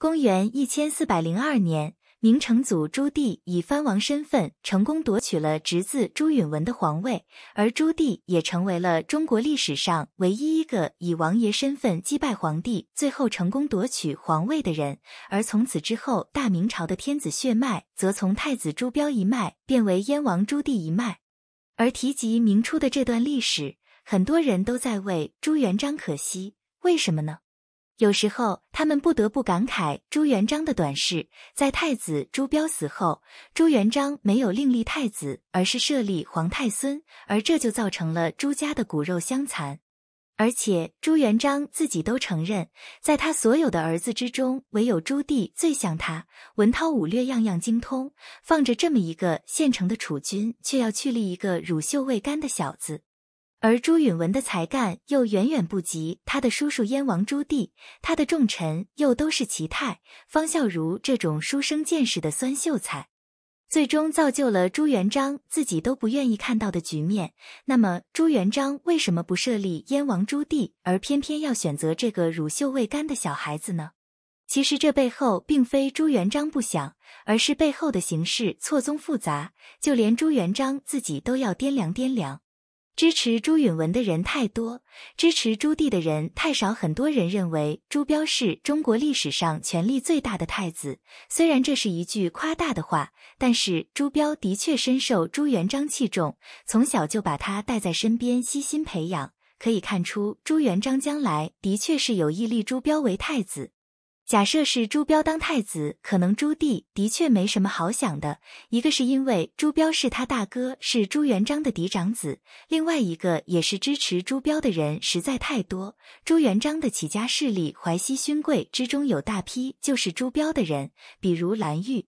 公元一千四百零二年，明成祖朱棣以藩王身份成功夺取了侄子朱允文的皇位，而朱棣也成为了中国历史上唯一一个以王爷身份击败皇帝、最后成功夺取皇位的人。而从此之后，大明朝的天子血脉则从太子朱标一脉变为燕王朱棣一脉。而提及明初的这段历史，很多人都在为朱元璋可惜，为什么呢？有时候，他们不得不感慨朱元璋的短视。在太子朱标死后，朱元璋没有另立太子，而是设立皇太孙，而这就造成了朱家的骨肉相残。而且，朱元璋自己都承认，在他所有的儿子之中，唯有朱棣最像他，文韬武略样样精通。放着这么一个现成的储君，却要去立一个乳臭未干的小子。而朱允文的才干又远远不及他的叔叔燕王朱棣，他的重臣又都是齐泰、方孝孺这种书生见识的酸秀才，最终造就了朱元璋自己都不愿意看到的局面。那么，朱元璋为什么不设立燕王朱棣，而偏偏要选择这个乳臭未干的小孩子呢？其实，这背后并非朱元璋不想，而是背后的形势错综复杂，就连朱元璋自己都要掂量掂量。支持朱允文的人太多，支持朱棣的人太少。很多人认为朱标是中国历史上权力最大的太子，虽然这是一句夸大的话，但是朱标的确深受朱元璋器重，从小就把他带在身边，悉心培养。可以看出，朱元璋将来的确是有意立朱标为太子。假设是朱标当太子，可能朱棣的确没什么好想的。一个是因为朱标是他大哥，是朱元璋的嫡长子；另外一个也是支持朱标的人实在太多。朱元璋的起家势力，淮西勋贵之中有大批就是朱标的人，比如蓝玉。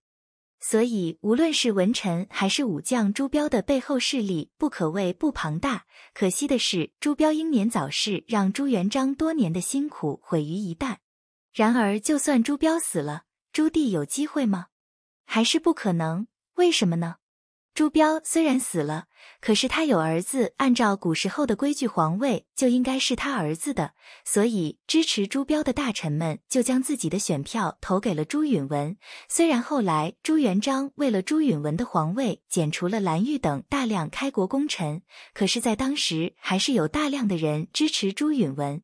所以无论是文臣还是武将，朱标的背后势力不可谓不庞大。可惜的是，朱标英年早逝，让朱元璋多年的辛苦毁于一旦。然而，就算朱标死了，朱棣有机会吗？还是不可能。为什么呢？朱标虽然死了，可是他有儿子。按照古时候的规矩，皇位就应该是他儿子的。所以，支持朱标的大臣们就将自己的选票投给了朱允文。虽然后来朱元璋为了朱允文的皇位，减除了蓝玉等大量开国功臣，可是，在当时还是有大量的人支持朱允文。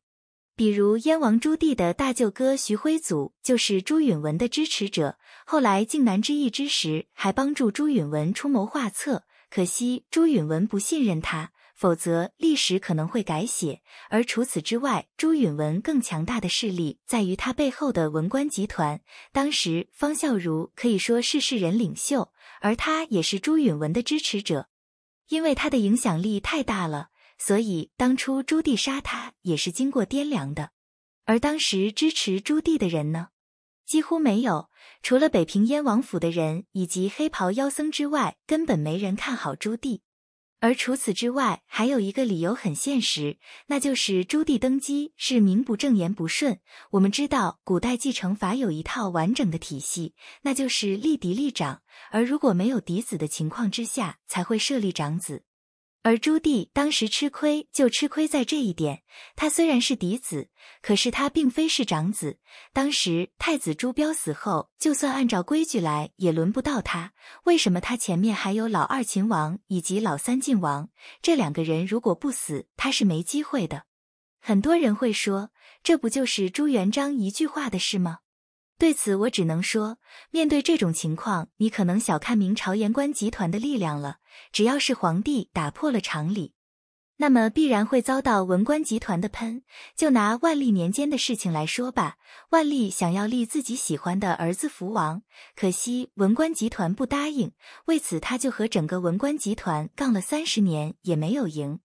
比如燕王朱棣的大舅哥徐辉祖就是朱允文的支持者，后来靖难之役之时还帮助朱允文出谋划策，可惜朱允文不信任他，否则历史可能会改写。而除此之外，朱允文更强大的势力在于他背后的文官集团。当时方孝孺可以说是世人领袖，而他也是朱允文的支持者，因为他的影响力太大了。所以当初朱棣杀他也是经过掂量的，而当时支持朱棣的人呢，几乎没有，除了北平燕王府的人以及黑袍妖僧之外，根本没人看好朱棣。而除此之外，还有一个理由很现实，那就是朱棣登基是名不正言不顺。我们知道，古代继承法有一套完整的体系，那就是立嫡立长，而如果没有嫡子的情况之下，才会设立长子。而朱棣当时吃亏就吃亏在这一点，他虽然是嫡子，可是他并非是长子。当时太子朱标死后，就算按照规矩来，也轮不到他。为什么他前面还有老二秦王以及老三晋王这两个人？如果不死，他是没机会的。很多人会说，这不就是朱元璋一句话的事吗？对此，我只能说，面对这种情况，你可能小看明朝言官集团的力量了。只要是皇帝打破了常理，那么必然会遭到文官集团的喷。就拿万历年间的事情来说吧，万历想要立自己喜欢的儿子福王，可惜文官集团不答应，为此他就和整个文官集团杠了三十年，也没有赢。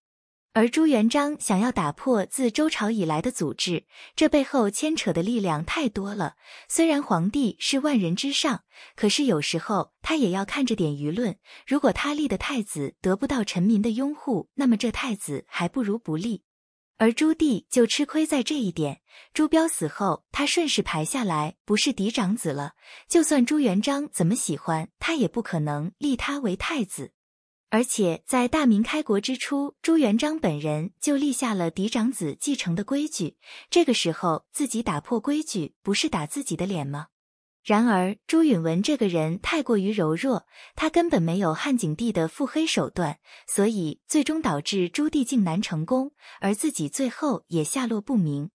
而朱元璋想要打破自周朝以来的组织，这背后牵扯的力量太多了。虽然皇帝是万人之上，可是有时候他也要看着点舆论。如果他立的太子得不到臣民的拥护，那么这太子还不如不立。而朱棣就吃亏在这一点。朱标死后，他顺势排下来不是嫡长子了，就算朱元璋怎么喜欢他，也不可能立他为太子。而且在大明开国之初，朱元璋本人就立下了嫡长子继承的规矩。这个时候自己打破规矩，不是打自己的脸吗？然而朱允文这个人太过于柔弱，他根本没有汉景帝的腹黑手段，所以最终导致朱棣竟难成功，而自己最后也下落不明。